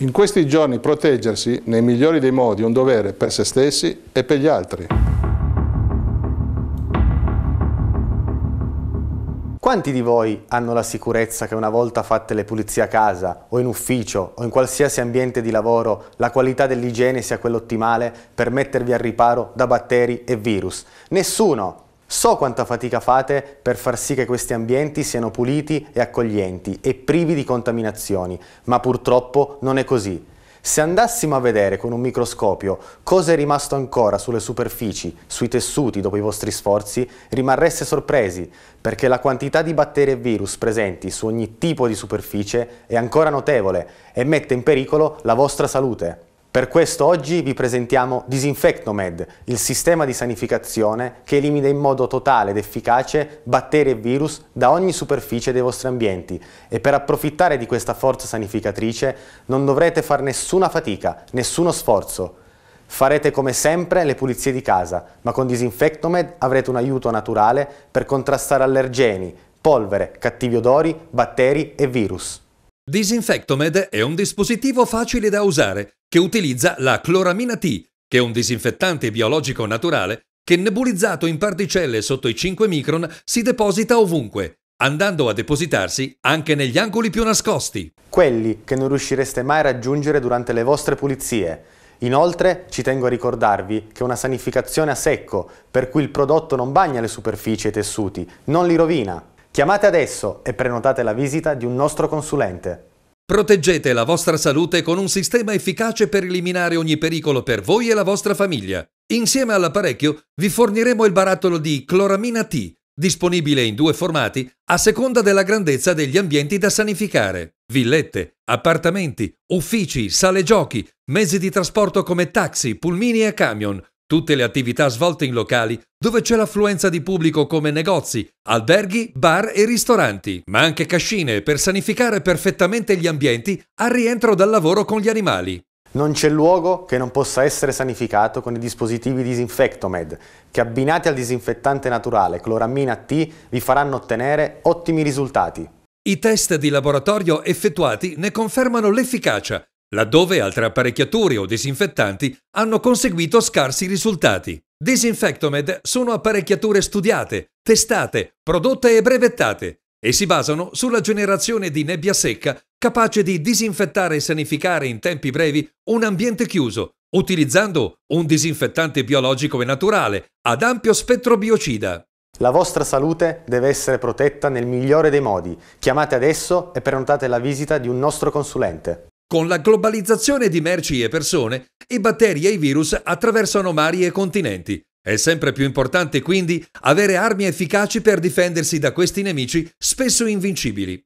In questi giorni proteggersi, nei migliori dei modi, è un dovere per se stessi e per gli altri. Quanti di voi hanno la sicurezza che una volta fatte le pulizie a casa o in ufficio o in qualsiasi ambiente di lavoro la qualità dell'igiene sia quella ottimale per mettervi al riparo da batteri e virus? Nessuno! So quanta fatica fate per far sì che questi ambienti siano puliti e accoglienti e privi di contaminazioni, ma purtroppo non è così. Se andassimo a vedere con un microscopio cosa è rimasto ancora sulle superfici, sui tessuti dopo i vostri sforzi, rimarreste sorpresi, perché la quantità di batteri e virus presenti su ogni tipo di superficie è ancora notevole e mette in pericolo la vostra salute. Per questo oggi vi presentiamo Disinfectomed, il sistema di sanificazione che elimina in modo totale ed efficace batteri e virus da ogni superficie dei vostri ambienti e per approfittare di questa forza sanificatrice non dovrete fare nessuna fatica, nessuno sforzo. Farete come sempre le pulizie di casa, ma con Disinfectomed avrete un aiuto naturale per contrastare allergeni, polvere, cattivi odori, batteri e virus. Disinfectomed è un dispositivo facile da usare che utilizza la cloramina T, che è un disinfettante biologico naturale che nebulizzato in particelle sotto i 5 micron si deposita ovunque, andando a depositarsi anche negli angoli più nascosti. Quelli che non riuscireste mai a raggiungere durante le vostre pulizie. Inoltre ci tengo a ricordarvi che una sanificazione a secco, per cui il prodotto non bagna le superfici e i tessuti, non li rovina. Chiamate adesso e prenotate la visita di un nostro consulente. Proteggete la vostra salute con un sistema efficace per eliminare ogni pericolo per voi e la vostra famiglia. Insieme all'apparecchio vi forniremo il barattolo di Cloramina T, disponibile in due formati a seconda della grandezza degli ambienti da sanificare. Villette, appartamenti, uffici, sale giochi, mezzi di trasporto come taxi, pulmini e camion, Tutte le attività svolte in locali dove c'è l'affluenza di pubblico come negozi, alberghi, bar e ristoranti, ma anche cascine per sanificare perfettamente gli ambienti al rientro dal lavoro con gli animali. Non c'è luogo che non possa essere sanificato con i dispositivi Disinfectomed, che abbinati al disinfettante naturale clorammina T vi faranno ottenere ottimi risultati. I test di laboratorio effettuati ne confermano l'efficacia laddove altre apparecchiature o disinfettanti hanno conseguito scarsi risultati. Disinfectomed sono apparecchiature studiate, testate, prodotte e brevettate e si basano sulla generazione di nebbia secca capace di disinfettare e sanificare in tempi brevi un ambiente chiuso, utilizzando un disinfettante biologico e naturale ad ampio spettro biocida. La vostra salute deve essere protetta nel migliore dei modi. Chiamate adesso e prenotate la visita di un nostro consulente. Con la globalizzazione di merci e persone, i batteri e i virus attraversano mari e continenti. È sempre più importante quindi avere armi efficaci per difendersi da questi nemici spesso invincibili.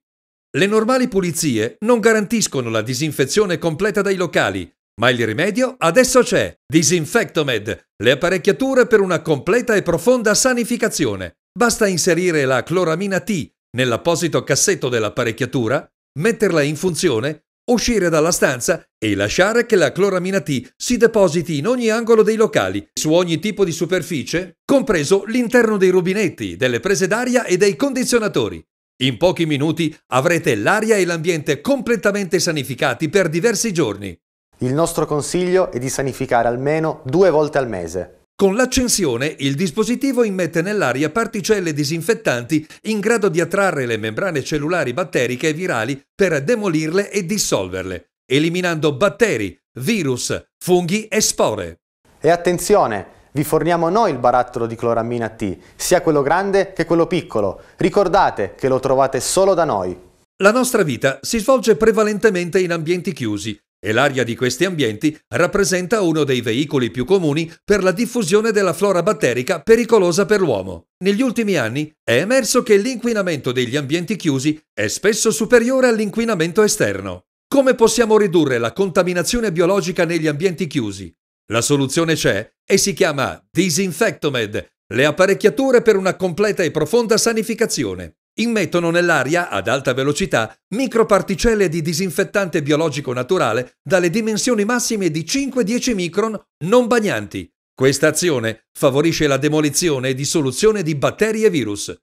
Le normali pulizie non garantiscono la disinfezione completa dai locali, ma il rimedio adesso c'è. Disinfectomed, le apparecchiature per una completa e profonda sanificazione. Basta inserire la cloramina T nell'apposito cassetto dell'apparecchiatura, metterla in funzione uscire dalla stanza e lasciare che la cloramina T si depositi in ogni angolo dei locali, su ogni tipo di superficie, compreso l'interno dei rubinetti, delle prese d'aria e dei condizionatori. In pochi minuti avrete l'aria e l'ambiente completamente sanificati per diversi giorni. Il nostro consiglio è di sanificare almeno due volte al mese. Con l'accensione il dispositivo immette nell'aria particelle disinfettanti in grado di attrarre le membrane cellulari batteriche e virali per demolirle e dissolverle, eliminando batteri, virus, funghi e spore. E attenzione, vi forniamo noi il barattolo di clorammina T, sia quello grande che quello piccolo. Ricordate che lo trovate solo da noi. La nostra vita si svolge prevalentemente in ambienti chiusi, e l'aria di questi ambienti rappresenta uno dei veicoli più comuni per la diffusione della flora batterica pericolosa per l'uomo. Negli ultimi anni è emerso che l'inquinamento degli ambienti chiusi è spesso superiore all'inquinamento esterno. Come possiamo ridurre la contaminazione biologica negli ambienti chiusi? La soluzione c'è e si chiama Disinfectomed, le apparecchiature per una completa e profonda sanificazione immettono nell'aria ad alta velocità microparticelle di disinfettante biologico naturale dalle dimensioni massime di 5-10 micron non bagnanti. Questa azione favorisce la demolizione e dissoluzione di batteri e virus.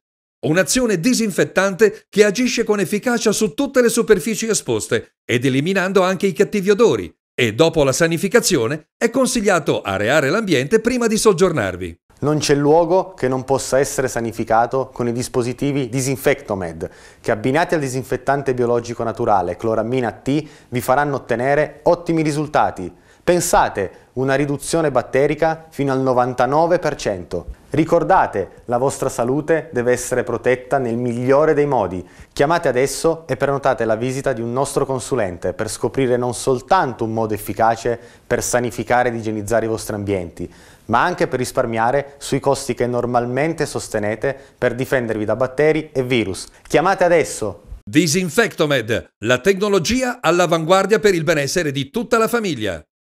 Un'azione disinfettante che agisce con efficacia su tutte le superfici esposte ed eliminando anche i cattivi odori e dopo la sanificazione è consigliato areare l'ambiente prima di soggiornarvi. Non c'è luogo che non possa essere sanificato con i dispositivi Disinfectomed, che abbinati al disinfettante biologico naturale cloramina T vi faranno ottenere ottimi risultati. Pensate, una riduzione batterica fino al 99%. Ricordate, la vostra salute deve essere protetta nel migliore dei modi. Chiamate adesso e prenotate la visita di un nostro consulente per scoprire non soltanto un modo efficace per sanificare ed igienizzare i vostri ambienti, ma anche per risparmiare sui costi che normalmente sostenete per difendervi da batteri e virus. Chiamate adesso! Disinfectomed, la tecnologia all'avanguardia per il benessere di tutta la famiglia.